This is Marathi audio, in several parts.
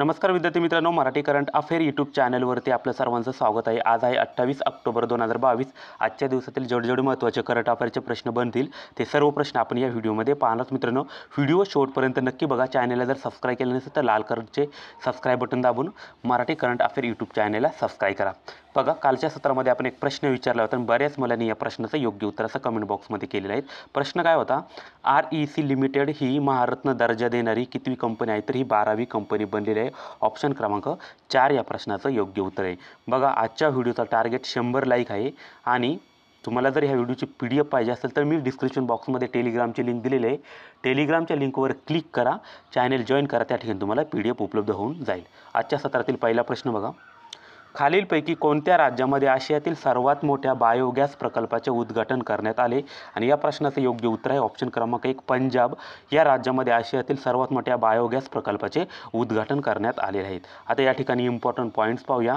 नमस्कार विद्यार्थी मित्रांनो मराठी करंट अफेअर यूट्यूब चॅनलवरती आपलं सर्वांचं स्वागत आहे आज आहे अठ्ठावीस ऑक्टोबर दोन हजार बावीस आजच्या दिवसातील जेवढे महत्त्वाचे करंट अफेअरचे प्रश्न बनतील ते सर्व प्रश्न आपण या व्हिडिओमध्ये पाहणार मित्रांनो व्हिडिओ शेवटपर्यंत नक्की बघा चॅनलला जर सबस्क्राईब केलं नसेल तर लाल करंटचे सबस्क्राईब बटन दाबून मराठी करंट अफेअर यूट्यूब चॅनलला सबस्क्राईब करा बघा कालच्या सत्रामध्ये आपण एक प्रश्न विचारला होता आणि बऱ्याच मुलांनी या प्रश्नाचं योग्य उत्तर असं कमेंट बॉक्समध्ये केलेलं आहे प्रश्न काय होता आर ई सी लिमिटेड ही महारत्न दर्जा देणारी कितवी कंपनी आहे तर ही बारावी कंपनी बनलेली आहे ऑप्शन क्रमांक चार या प्रश्नाचं योग्य उत्तर आहे बघा आजच्या व्हिडिओचा टार्गेट शंभर लाईक आहे आणि तुम्हाला जर ह्या व्हिडिओची पी डी एफ पाहिजे असेल तर मी डिस्क्रिप्शन बॉक्समध्ये टेलिग्रामची लिंक दिलेली आहे टेलिग्रामच्या लिंकवर क्लिक करा चॅनेल जॉईन करा त्या ठिकाणी तुम्हाला पी डी एफ उपलब्ध होऊन जाईल आजच्या सत्रातील पहिला प्रश्न बघा खालीलपैकी कोणत्या राज्यामध्ये आशियातील सर्वात मोठ्या बायोगॅस प्रकल्पाचे उद्घाटन करण्यात आले आणि या प्रश्नाचं योग्य उत्तर आहे ऑप्शन क्रमांक एक पंजाब या राज्यामध्ये आशियातील सर्वात मोठ्या बायोगॅस प्रकल्पाचे उद्घाटन करण्यात आलेले आहेत आता या ठिकाणी इम्पॉर्टंट पॉईंट्स पाहूया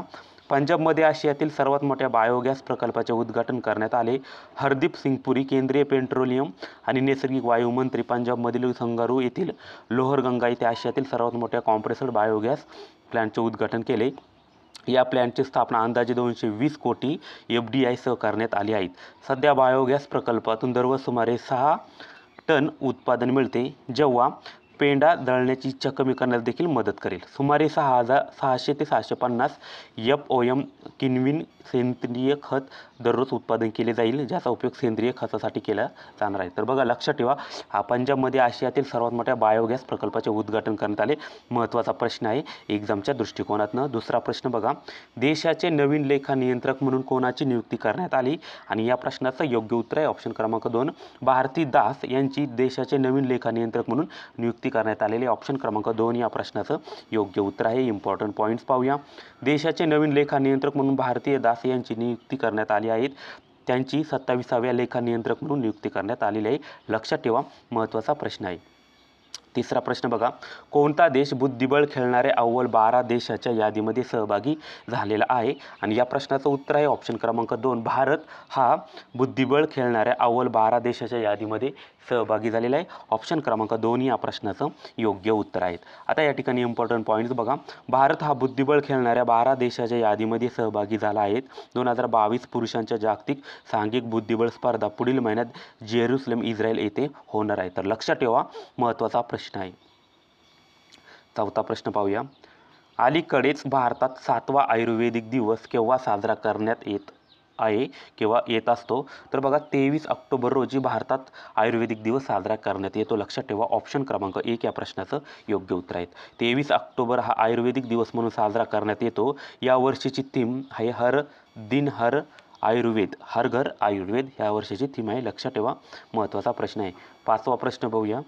पंजाबमध्ये आशियातील सर्वात मोठ्या बायोगॅस प्रकल्पाचे उद्घाटन करण्यात आले हरदीप सिंग पुरी केंद्रीय पेट्रोलियम आणि नैसर्गिक वायू मंत्री पंजाबमधील संगारू येथील लोहरगंगा येथे आशियातील सर्वात मोठ्या कॉम्प्रेसर बायोगॅस प्लांटचे उद्घाटन केले या प्लॅनची स्थापना अंदाजे दोनशे वीस कोटी एफ डी सह करण्यात आली आहेत सध्या बायोगॅस प्रकल्पातून दरवर्ष सुमारे सहा टन उत्पादन मिळते जेव्हा पेंडा दळण्याची इच्छा कमी करण्यास देखील मदत करेल सुमारे सहा हजार सहाशे ते सहाशे पन्नास यफ ओ एम किनविन सेंद्रिय खत दररोज उत्पादन केले जाईल ज्याचा उपयोग सेंद्रिय खतासाठी केला जाणार आहे तर बघा लक्षात ठेवा हा पंजाबमध्ये आशियातील सर्वात मोठ्या बायोगॅस प्रकल्पाचे उद्घाटन करण्यात आले महत्त्वाचा प्रश्न आहे एक्झामच्या दृष्टिकोनातनं दुसरा प्रश्न बघा देशाचे नवीन लेखा नियंत्रक म्हणून कोणाची नियुक्ती करण्यात आली आणि या प्रश्नाचं योग्य उत्तर आहे ऑप्शन क्रमांक दोन भारती दास यांची देशाचे नवीन लेखा नियंत्रक म्हणून नियुक्ती नियुक्ती करण्यात आलेले ऑप्शन क्रमांक दोन या प्रश्नाचं योग्य उत्तर आहे इम्पॉर्टंट पॉईंट्स पाहूया देशाचे नवीन लेखा नियंत्रक म्हणून भारतीय दास यांची नियुक्ती करण्यात आली आहेत त्यांची सत्ताविसाव्या लेखा नियंत्रक म्हणून नियुक्ती करण्यात आलेली आहे लक्षात ठेवा महत्त्वाचा प्रश्न आहे तिसरा प्रश्न बघा कोणता देश बुद्धिबळ खेळणारे अव्वल बारा देशाच्या यादीमध्ये सहभागी झालेला आहे आणि या प्रश्नाचं उत्तर आहे ऑप्शन क्रमांक दोन भारत हा बुद्धिबळ खेळणाऱ्या अव्वल बारा देशाच्या यादीमध्ये सहभागी झालेला आहे ऑप्शन क्रमांक दोन या प्रश्नाचं योग्य उत्तर आहेत आता या ठिकाणी इम्पॉर्टंट पॉईंट्स बघा भारत हा बुद्धिबळ खेळणाऱ्या बारा देशाच्या यादीमध्ये सहभागी झाला आहे दोन हजार बावीस पुरुषांच्या जागतिक सांघिक बुद्धिबळ स्पर्धा पुढील महिन्यात जेरुसलेम इस्रायल येथे होणार आहे तर लक्षात ठेवा महत्त्वाचा प्रश्न प्रश्न आहे चौथा प्रश्न पाहूया अलीकडेच भारतात सातवा आयुर्वेदिक दिवस केव्हा साजरा करण्यात येत आहे किंवा येत असतो तर बघा तेवीस ऑक्टोबर रोजी भारतात आयुर्वेदिक दिवस साजरा करण्यात येतो लक्षात ठेवा ऑप्शन क्रमांक एक या प्रश्नाचं योग्य उत्तर आहे तेवीस ऑक्टोबर हा आयुर्वेदिक दिवस म्हणून साजरा करण्यात येतो या वर्षीची थीम आहे हर दिन हर आयुर्वेद हर घर आयुर्वेद या वर्षाची थीम आहे लक्षात ठेवा महत्त्वाचा प्रश्न आहे पाचवा प्रश्न बघूया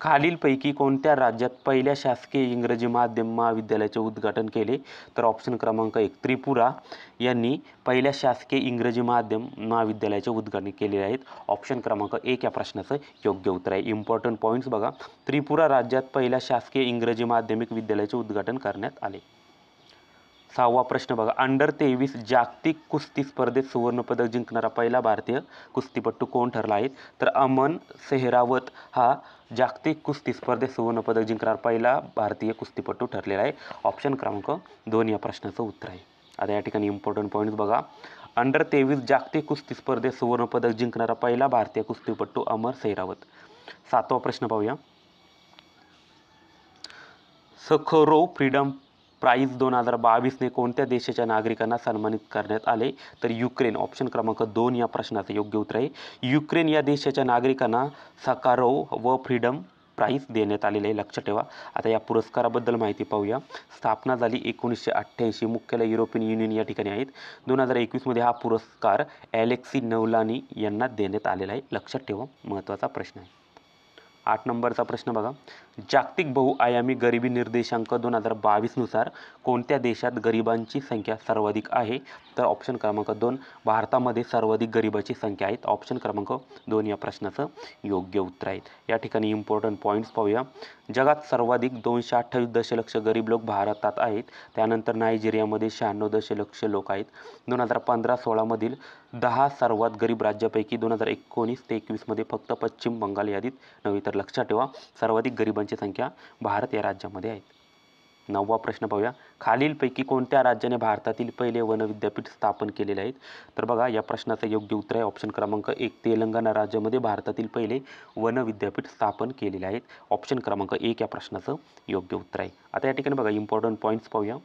खालीलपैकी कोणत्या राज्यात पहिल्या शासकीय इंग्रजी माध्यम महाविद्यालयाचे उद्घाटन केले तर ऑप्शन क्रमांक एक त्रिपुरा यांनी पहिल्या शासकीय इंग्रजी माध्यम महाविद्यालयाचे उद्घाटन केलेले आहेत ऑप्शन क्रमांक एक या प्रश्नाचं योग्य उत्तर आहे इम्पॉर्टंट पॉईंट्स बघा त्रिपुरा राज्यात पहिल्या शासकीय इंग्रजी माध्यमिक विद्यालयाचे उद्घाटन करण्यात आले सहावा प्रश्न बघा अंडर तेवीस जागतिक कुस्ती स्पर्धेत सुवर्णपदक जिंकणारा पहिला भारतीय कुस्तीपटू कोण ठरला आहे तर अमन सेहरावत हा जागतिक कुस्ती स्पर्धेत सुवर्णपदक जिंकणारा पहिला भारतीय कुस्तीपटू ठरलेला आहे ऑप्शन क्रमांक दोन या प्रश्नाचं उत्तर आहे आता या ठिकाणी इम्पॉर्टंट पॉईंट बघा अंडर तेवीस जागतिक कुस्ती स्पर्धेत सुवर्णपदक जिंकणारा पहिला भारतीय कुस्तीपट्टू अमर सेहरावत सातवा प्रश्न पाहूया सखरो फ्रीडम प्राईज दोन हजार बावीसने कोणत्या देशाच्या नागरिकांना सन्मानित करण्यात आले तर युक्रेन ऑप्शन क्रमांक दोन या प्रश्नाचं योग्य उत्तर आहे युक्रेन या देशाच्या नागरिकांना सकारो व फ्रीडम प्राईज देण्यात आलेले आहे लक्षात ठेवा आता या पुरस्काराबद्दल माहिती पाहूया स्थापना झाली एकोणीसशे अठ्ठ्याऐंशी मुख्यालय युरोपियन युनियन या ठिकाणी आहेत दोन हजार एकवीसमध्ये हा पुरस्कार ॲलेक्सी नवलानी यांना देण्यात आलेला आहे लक्षात ठेवा महत्त्वाचा प्रश्न आहे आठ नंबरचा प्रश्न बघा जागतिक बहुआयामी गरिबी निर्देशांक दोन हजार बावीसनुसार कोणत्या देशात गरिबांची संख्या सर्वाधिक आहे तर ऑप्शन क्रमांक दोन भारतामध्ये सर्वाधिक गरिबाची संख्या आहेत ऑप्शन क्रमांक दोन या प्रश्नाचं योग्य उत्तर आहे या ठिकाणी इम्पॉर्टंट पॉईंट्स पाहूया जगात सर्वाधिक दोनशे अठ्ठावीस दशलक्ष गरीब लोक भारतात आहेत त्यानंतर नायजेरियामध्ये शहाण्णव दशलक्ष लोक आहेत दोन हजार पंधरा सोळामधील दहा सर्वात गरीब राज्यापैकी दोन हजार एकोणीस ते एकवीसमध्ये फक्त पश्चिम बंगाल यादीत नव्हे तर लक्षात ठेवा सर्वाधिक गरिबांची लोकांची संख्या भारत या राज्यामध्ये आहेत नववा प्रश्न पाहूया खालीलपैकी कोणत्या राज्याने भारतातील पहिले वन विद्यापीठ स्थापन केलेले आहेत तर बघा या प्रश्नाचं योग्य उत्तर आहे ऑप्शन क्रमांक एक तेलंगणा राज्यामध्ये भारतातील पहिले वन विद्यापीठ स्थापन केलेले आहेत ऑप्शन क्रमांक एक या प्रश्नाचं योग्य उत्तर आहे आता या ठिकाणी बघा इम्पॉर्टंट पॉईंट्स पाहूया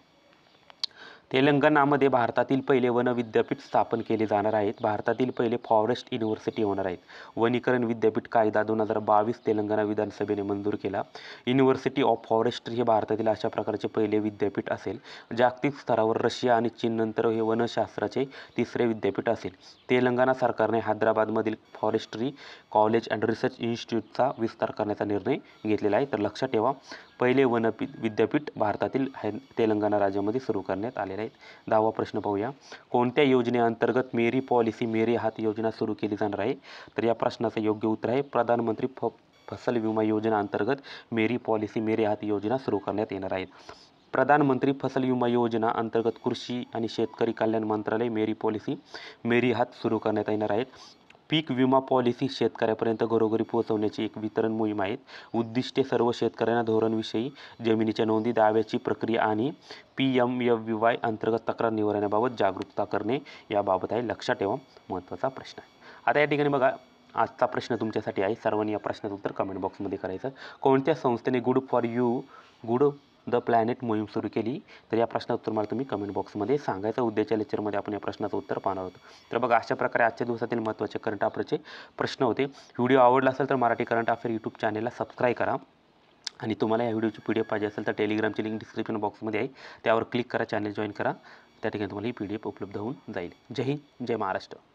तेलंगणामध्ये भारतातील पहिले वन विद्यापीठ स्थापन केले जाणार आहेत भारतातील पहिले फॉरेस्ट युनिव्हर्सिटी होणार आहेत वनीकरण विद्यापीठ कायदा दोन हजार बावीस तेलंगणा विधानसभेने मंजूर केला युनिव्हर्सिटी ऑफ फॉरेस्ट्री हे भारतातील अशा प्रकारचे पहिले विद्यापीठ असेल जागतिक स्तरावर रशिया आणि चीननंतर हे वनशास्त्राचे तिसरे विद्यापीठ असेल तेलंगणा सरकारने हैदराबादमधील फॉरेस्ट्री कॉलेज अँड रिसर्च इन्स्टिट्यूटचा विस्तार करण्याचा निर्णय घेतलेला आहे तर लक्षात ठेवा पहिले वन विद्यापीठ भारतातील है तेलंगणा राज्यामध्ये सुरू करण्यात आलेले आहेत दहावा प्रश्न पाहूया कोणत्या योजनेअंतर्गत मेरी पॉलिसी मेरी हात योजना सुरू केली जाणार आहे तर या प्रश्नाचं योग्य उत्तर आहे प्रधानमंत्री फ फसल विमा योजना अंतर्गत मेरी पॉलिसी मेरे हात योजना सुरू करण्यात येणार आहेत प्रधानमंत्री फसल विमा योजना अंतर्गत कृषी आणि शेतकरी कल्याण मंत्रालय मेरी पॉलिसी मेरी हात सुरू करण्यात येणार आहेत पीक विमा पॉलिसी शेतकऱ्यापर्यंत घरोघरी पोहोचवण्याची एक वितरण मोहीम आहे उद्दिष्टे सर्व शेतकऱ्यांना धोरणविषयी जमिनीच्या नोंदी दाव्याची प्रक्रिया आणि P M F V Y अंतर्गत तक्रार निवारण्याबाबत जागरूकता करणे याबाबत आहे लक्षात ठेवा महत्त्वाचा प्रश्न आहे आता या ठिकाणी बघा आजचा प्रश्न तुमच्यासाठी आहे सर्वांनी या प्रश्नाचं उत्तर कमेंट बॉक्समध्ये करायचं कोणत्या संस्थेने good for you good the planet मोहीम सुरू केली तर या प्रश्नाचं उत्तर मला तुम्ही कमेंट बॉक्समध्ये सांगायचं उद्याच्या लेक्चरमध्ये आपण या प्रश्नाचं उत्तर पाहणार आहोत तर बघा अशा प्रकारे आजच्या दिवसातील महत्त्वाचे करंट अफेअरचे प्रश्न होते व्हिडिओ आवडला असेल तर मराठी करंट अफेअर यूट्यूब चॅनेलला सबस्क्राईब करा आणि तुम्हाला या व्हिडिओची पी डी एफ पाहिजे असेल तर टेलिग्रामची लिंक डिस्क्रिप्शन बॉक्समध्ये आहे त्यावर क्लिक करा चॅनल जॉईन करा त्या ठिकाणी तुम्हाला ही पी डी एफ उपलब्ध होऊन जाईल जय हिंद जय महाराष्ट्र